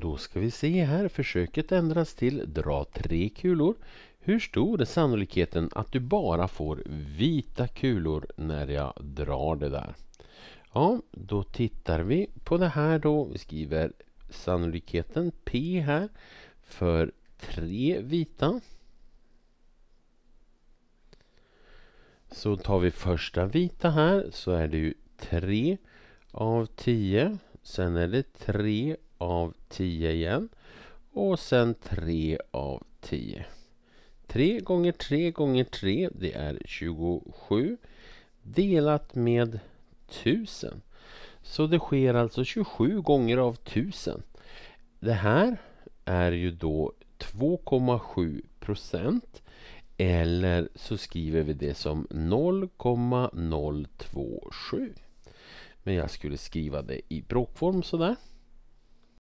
Då ska vi se här, försöket ändras till dra tre kulor. Hur stor är sannolikheten att du bara får vita kulor när jag drar det där? Ja, då tittar vi på det här då. Vi skriver sannolikheten P här för tre vita. Så tar vi första vita här så är det ju 3 av 10. Sen är det 3 av 10 igen. Och sen 3 av 10. 3 gånger 3 gånger 3 det är 27 delat med 1000. Så det sker alltså 27 gånger av 1000. Det här är ju då 2,7 procent eller så skriver vi det som 0,027. Men jag skulle skriva det i bråkform sådär.